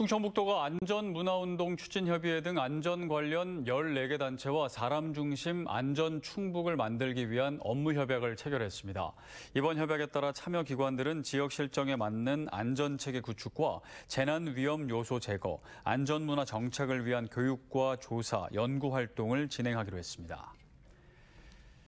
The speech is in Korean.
충청북도가 안전문화운동 추진협의회 등 안전 관련 14개 단체와 사람 중심 안전 충북을 만들기 위한 업무 협약을 체결했습니다. 이번 협약에 따라 참여 기관들은 지역 실정에 맞는 안전체계 구축과 재난 위험 요소 제거, 안전문화 정책을 위한 교육과 조사, 연구 활동을 진행하기로 했습니다.